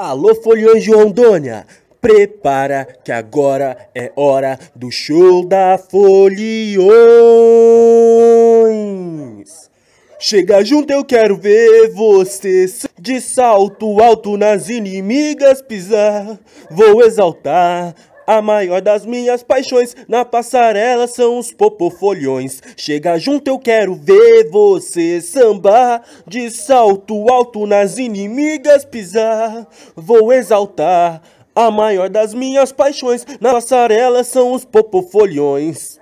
Alô, Folhões de Rondônia! Prepara que agora é hora do show da Folhões! Chega junto, eu quero ver você de salto alto nas inimigas pisar. Vou exaltar a maior das minhas paixões na passarela são os popofolhões. Chega junto, eu quero ver você sambar. De salto alto nas inimigas pisar. Vou exaltar. A maior das minhas paixões na passarela são os popofolhões.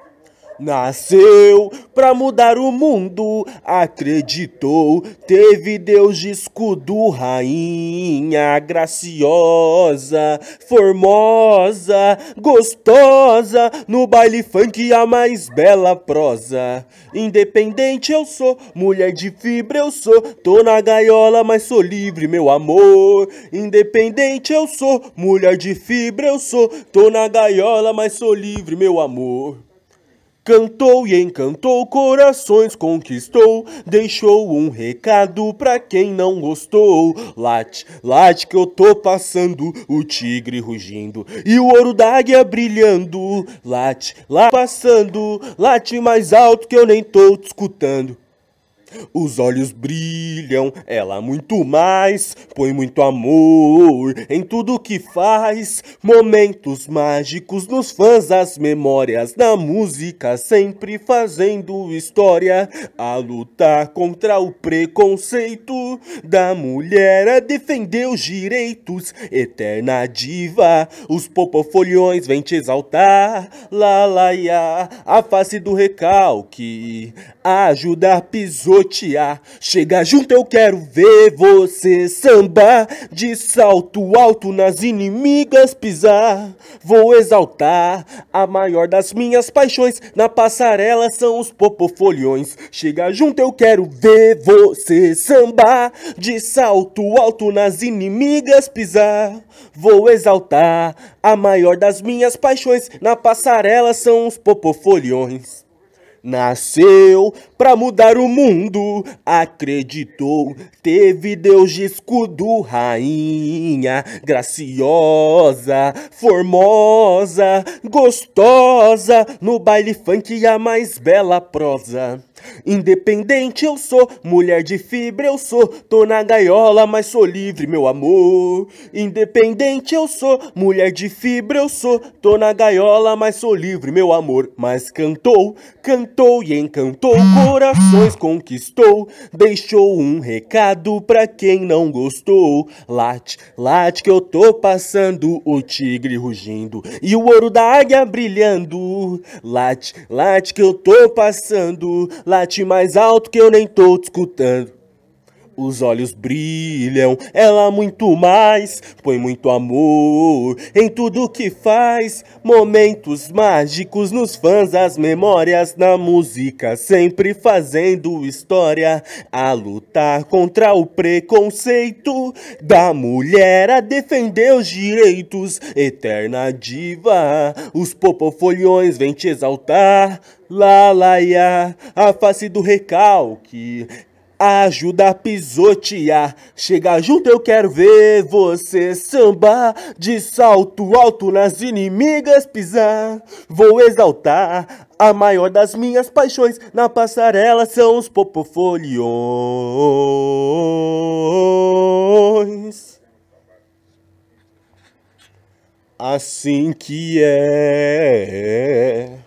Nasceu pra mudar o mundo, acreditou, teve Deus de escudo, rainha graciosa, formosa, gostosa, no baile funk a mais bela prosa. Independente eu sou, mulher de fibra eu sou, tô na gaiola, mas sou livre, meu amor. Independente eu sou, mulher de fibra eu sou, tô na gaiola, mas sou livre, meu amor. Cantou e encantou corações, conquistou, deixou um recado pra quem não gostou. Late, late que eu tô passando, o tigre rugindo e o ouro da águia brilhando. Late, lá passando, late mais alto que eu nem tô te escutando. Os olhos brilham, ela muito mais, põe muito amor em tudo que faz. Momentos mágicos nos fãs, as memórias da música, sempre fazendo história. A lutar contra o preconceito da mulher, a defender os direitos, eterna diva. Os popofolhões vêm te exaltar, lalaiá, a face do recalque, a ajudar pisou chicotear. Chega junto, eu quero ver você sambar. De salto alto nas inimigas pisar. Vou exaltar a maior das minhas paixões. Na passarela são os popofolhões. Chega junto, eu quero ver você sambar. De salto alto nas inimigas pisar. Vou exaltar a maior das minhas paixões. Na passarela são os popofolhões. Nasceu pra mudar o mundo, acreditou, teve Deus de escudo, rainha graciosa, formosa, gostosa, no baile funk a mais bela prosa. Independente eu sou, mulher de fibra eu sou, tô na gaiola, mas sou livre, meu amor. Independente eu sou, mulher de fibra eu sou, tô na gaiola, mas sou livre, meu amor. Mas cantou, cantou e encantou, corações conquistou, deixou um recado pra quem não gostou. Late, late que eu tô passando, o tigre rugindo e o ouro da águia brilhando. Late, late que eu tô passando, late mais alto que eu nem tô te escutando. Os olhos brilham, ela muito mais, põe muito amor em tudo que faz. Momentos mágicos nos fãs, as memórias na música, sempre fazendo história a lutar contra o preconceito da mulher, a defender os direitos. Eterna diva, os popofolhões vêm te exaltar. Lalaiá, a face do recalque Ajuda a pisotear, chega junto eu quero ver você sambar De salto alto nas inimigas pisar Vou exaltar a maior das minhas paixões Na passarela são os popofoliões Assim que é